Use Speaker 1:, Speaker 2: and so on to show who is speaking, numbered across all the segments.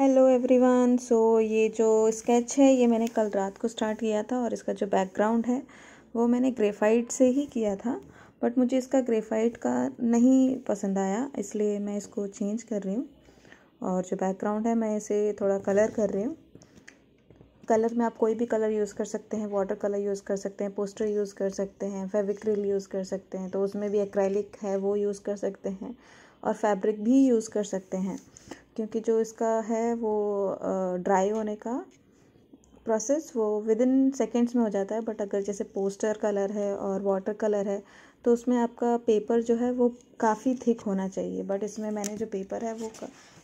Speaker 1: hello everyone so ये जो sketch है ये मैंने कल रात को स्टार्ट किया था और इसका जो बैकग्राउंड है वो मैंने ग्रेफाइट से ही किया था बट मुझे इसका ग्रेफाइट का नहीं पसंद आया इसलिए मैं इसको चेंज कर रही हूँ और जो बैकग्राउंड है मैं इसे थोड़ा कलर कर रही हूँ कलर में आप कोई भी कलर यूज़ कर सकते हैं वाटर कलर यूज़ कर सकते हैं पोस्टर यूज़ कर सकते हैं फेविक्रिल यूज़ कर सकते हैं तो उसमें भी एक्रैलिक है वो यूज़ कर सकते हैं और फैब्रिक भी यूज़ कर सकते हैं क्योंकि जो इसका है वो ड्राई होने का प्रोसेस वो विद इन सेकेंड्स में हो जाता है बट अगर जैसे पोस्टर कलर है और वाटर कलर है तो उसमें आपका पेपर जो है वो काफ़ी थिक होना चाहिए बट इसमें मैंने जो पेपर है वो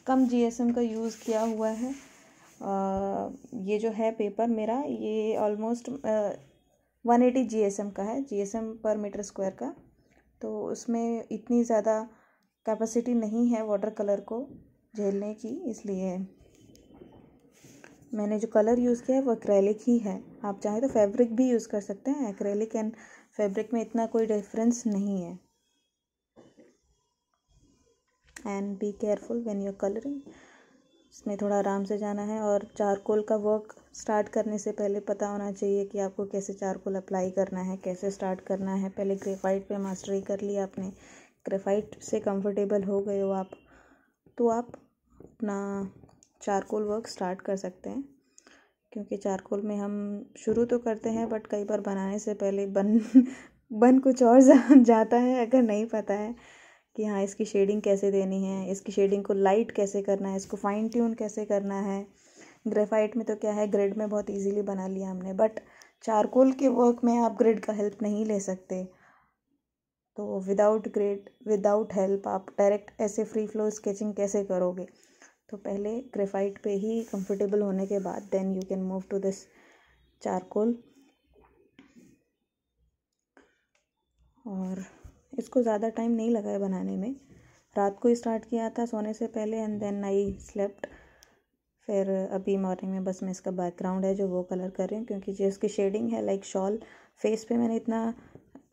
Speaker 1: कम जी का यूज़ किया हुआ है आ, ये जो है पेपर मेरा ये ऑलमोस्ट वन एटी जी का है जी पर मीटर स्क्वायर का तो उसमें इतनी ज़्यादा कैपेसिटी नहीं है वाटर कलर को झेलने की इसलिए मैंने जो कलर यूज़ किया है वो एक्रेलिक ही है आप चाहें तो फैब्रिक भी यूज़ कर सकते हैं एक्रेलिक एंड फैब्रिक में इतना कोई डिफरेंस नहीं है and be careful when you colouring इसमें थोड़ा आराम से जाना है और चारकोल का वर्क स्टार्ट करने से पहले पता होना चाहिए कि आपको कैसे चारकोल अप्लाई करना है कैसे स्टार्ट करना है पहले ग्रेफाइट पे मास्टरी कर ली आपने ग्रेफाइट से कंफर्टेबल हो गए हो आप तो आप अपना चारकोल वर्क स्टार्ट कर सकते हैं क्योंकि चारकोल में हम शुरू तो करते हैं बट कई बार बनाने से पहले बन बन कुछ और जाता है अगर नहीं पता है कि हाँ इसकी शेडिंग कैसे देनी है इसकी शेडिंग को लाइट कैसे करना है इसको फाइन ट्यून कैसे करना है ग्रेफाइट में तो क्या है ग्रिड में बहुत इजीली बना लिया हमने बट चारकोल के वर्क में आप ग्रिड का हेल्प नहीं ले सकते तो विदाउट ग्रेड विदाउट हेल्प आप डायरेक्ट ऐसे फ्री फ्लो स्केचिंग कैसे करोगे तो पहले ग्रेफाइट पे ही कंफर्टेबल होने के बाद then you can move to this charcoal और इसको ज़्यादा टाइम नहीं लगा है बनाने में रात को ही स्टार्ट किया था सोने से पहले एंड देन आई स्लेप्ट फिर अभी मॉर्निंग में बस मैं इसका बैकग्राउंड है जो वो कलर कर रही हूँ क्योंकि जो इसकी शेडिंग है लाइक शॉल फेस पे मैंने इतना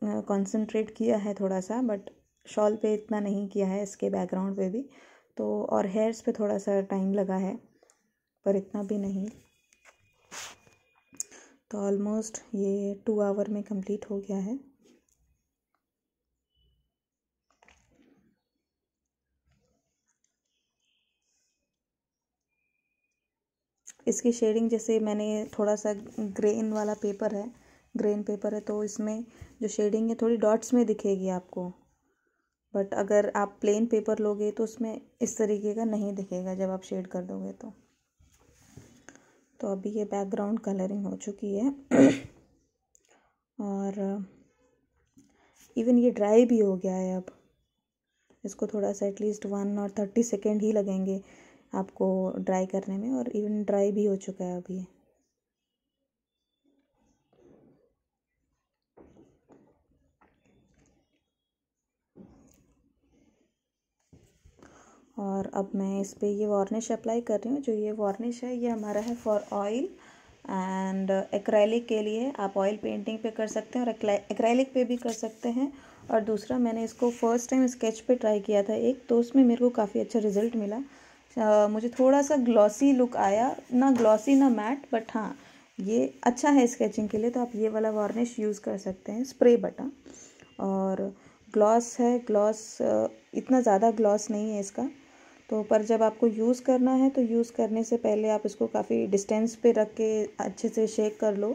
Speaker 1: कंसंट्रेट किया है थोड़ा सा बट शॉल पे इतना नहीं किया है इसके बैकग्राउंड पे भी तो और हेयर्स पे थोड़ा सा टाइम लगा है पर इतना भी नहीं तो ऑलमोस्ट ये टू आवर में कंप्लीट हो गया है इसकी शेडिंग जैसे मैंने थोड़ा सा ग्रेन वाला पेपर है ग्रेन पेपर है तो इसमें जो शेडिंग है थोड़ी डॉट्स में दिखेगी आपको बट अगर आप प्लेन पेपर लोगे तो उसमें इस तरीके का नहीं दिखेगा जब आप शेड कर दोगे तो तो अभी ये बैकग्राउंड कलरिंग हो चुकी है और इवन uh, ये ड्राई भी हो गया है अब इसको थोड़ा सा एटलीस्ट वन और थर्टी सेकेंड ही लगेंगे आपको ड्राई करने में और इवन ड्राई भी हो चुका है अभी और अब मैं इस पर ये वार्निश अप्लाई कर रही हूँ जो ये वार्निश है ये हमारा है फॉर ऑयल एंड एक्रैलिक के लिए आप ऑयल पेंटिंग पे कर सकते हैं और एक्रैलिक पे भी कर सकते हैं और दूसरा मैंने इसको फर्स्ट टाइम स्केच पे ट्राई किया था एक तो उसमें मेरे को काफ़ी अच्छा रिजल्ट मिला आ, मुझे थोड़ा सा ग्लॉसी लुक आया ना ग्लॉसी ना मैट बट हाँ ये अच्छा है स्केचिंग के लिए तो आप ये वाला वार्निश यूज़ कर सकते हैं स्प्रे बटा और ग्लॉस है ग्लॉस इतना ज़्यादा ग्लॉस नहीं है इसका तो पर जब आपको यूज़ करना है तो यूज़ करने से पहले आप इसको काफ़ी डिस्टेंस पे रख के अच्छे से शेक कर लो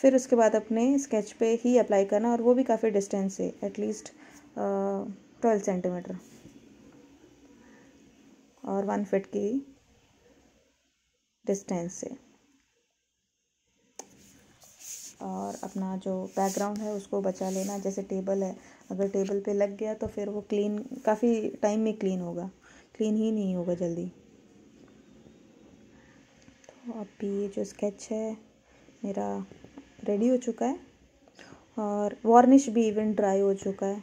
Speaker 1: फिर उसके बाद अपने स्केच पे ही अप्लाई करना और वो भी काफ़ी डिस्टेंस से एटलीस्ट ट्वेल्व सेंटीमीटर और वन फिट की डिस्टेंस से और अपना जो बैकग्राउंड है उसको बचा लेना जैसे टेबल है अगर टेबल पे लग गया तो फिर वो क्लीन काफ़ी टाइम में क्लीन होगा क्लीन ही नहीं होगा जल्दी तो अभी ये जो स्केच है मेरा रेडी हो चुका है और वार्निश भी इवन ड्राई हो चुका है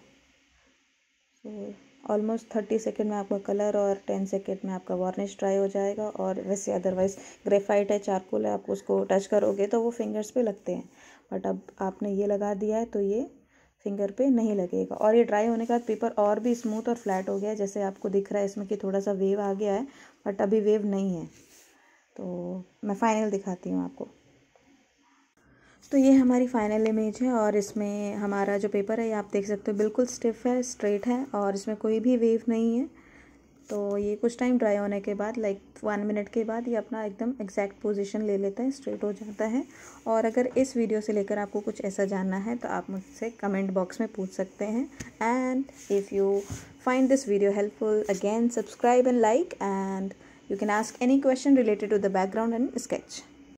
Speaker 1: सो ऑलमोस्ट थर्टी सेकेंड में आपका कलर और टेन सेकेंड में आपका वार्निश ड्राई हो जाएगा और वैसे अदरवाइज़ ग्रेफाइट है चारकोल है आप उसको टच करोगे तो वो फिंगर्स पे लगते हैं बट अब आपने ये लगा दिया है तो ये फिंगर पे नहीं लगेगा और ये ड्राई होने के बाद पेपर और भी स्मूथ और फ्लैट हो गया है जैसे आपको दिख रहा है इसमें कि थोड़ा सा वेव आ गया है बट अभी वेव नहीं है तो मैं फाइनल दिखाती हूँ आपको तो ये हमारी फाइनल इमेज है और इसमें हमारा जो पेपर है ये आप देख सकते हो बिल्कुल स्टिफ है स्ट्रेट है और इसमें कोई भी वेव नहीं है तो ये कुछ टाइम ड्राई होने के बाद लाइक वन मिनट के बाद ये अपना एकदम एग्जैक्ट पोजीशन ले लेता है स्ट्रेट हो जाता है और अगर इस वीडियो से लेकर आपको कुछ ऐसा जानना है तो आप मुझसे कमेंट बॉक्स में पूछ सकते हैं and if you find this video helpful again subscribe and like and you can ask any question related to the background and sketch